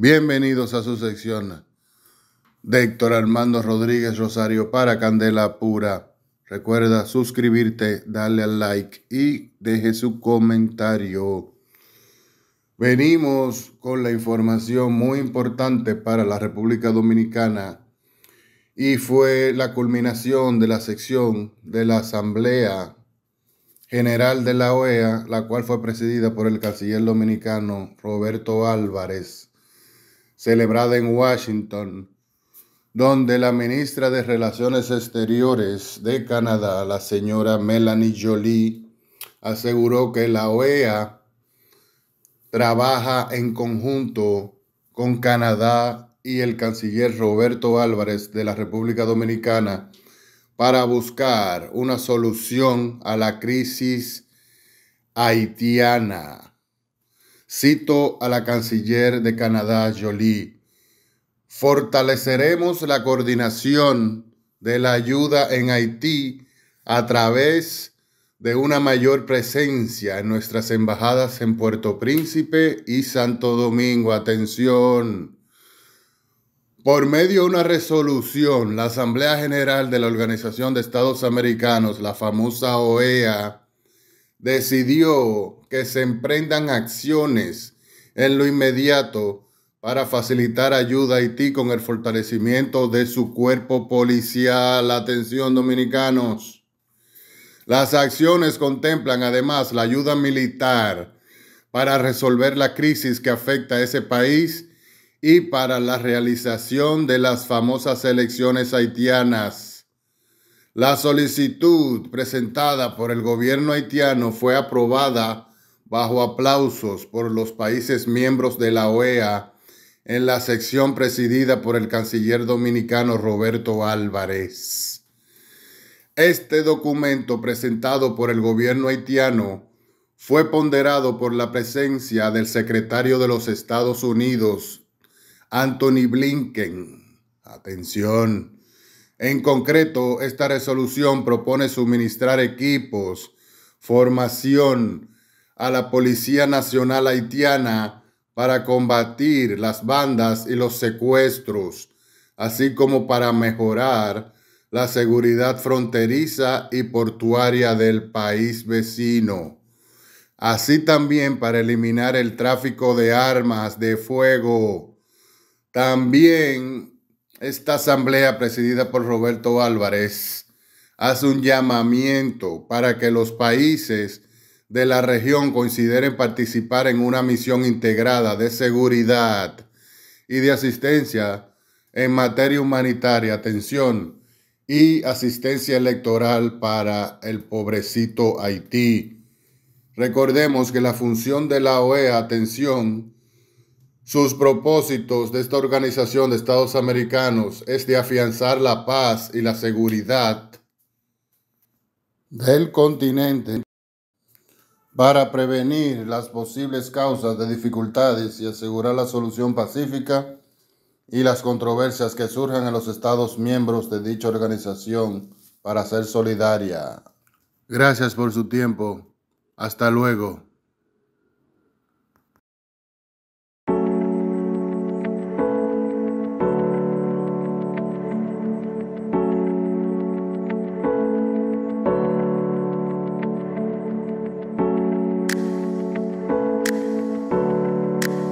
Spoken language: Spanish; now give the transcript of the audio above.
Bienvenidos a su sección de Héctor Armando Rodríguez Rosario para Candela Pura. Recuerda suscribirte, darle al like y deje su comentario. Venimos con la información muy importante para la República Dominicana y fue la culminación de la sección de la Asamblea General de la OEA, la cual fue presidida por el canciller dominicano Roberto Álvarez celebrada en Washington, donde la ministra de Relaciones Exteriores de Canadá, la señora Melanie Jolie, aseguró que la OEA trabaja en conjunto con Canadá y el canciller Roberto Álvarez de la República Dominicana para buscar una solución a la crisis haitiana. Cito a la canciller de Canadá, Jolie, fortaleceremos la coordinación de la ayuda en Haití a través de una mayor presencia en nuestras embajadas en Puerto Príncipe y Santo Domingo. Atención. Por medio de una resolución, la Asamblea General de la Organización de Estados Americanos, la famosa OEA, decidió que se emprendan acciones en lo inmediato para facilitar ayuda a Haití con el fortalecimiento de su cuerpo policial. Atención, dominicanos. Las acciones contemplan además la ayuda militar para resolver la crisis que afecta a ese país y para la realización de las famosas elecciones haitianas. La solicitud presentada por el gobierno haitiano fue aprobada bajo aplausos por los países miembros de la OEA en la sección presidida por el canciller dominicano Roberto Álvarez. Este documento presentado por el gobierno haitiano fue ponderado por la presencia del secretario de los Estados Unidos, Anthony Blinken. Atención en concreto, esta resolución propone suministrar equipos, formación a la Policía Nacional Haitiana para combatir las bandas y los secuestros, así como para mejorar la seguridad fronteriza y portuaria del país vecino, así también para eliminar el tráfico de armas de fuego. También esta asamblea presidida por Roberto Álvarez hace un llamamiento para que los países de la región consideren participar en una misión integrada de seguridad y de asistencia en materia humanitaria, atención y asistencia electoral para el pobrecito Haití. Recordemos que la función de la OEA, atención, sus propósitos de esta Organización de Estados Americanos es de afianzar la paz y la seguridad del continente para prevenir las posibles causas de dificultades y asegurar la solución pacífica y las controversias que surjan en los Estados miembros de dicha organización para ser solidaria. Gracias por su tiempo. Hasta luego.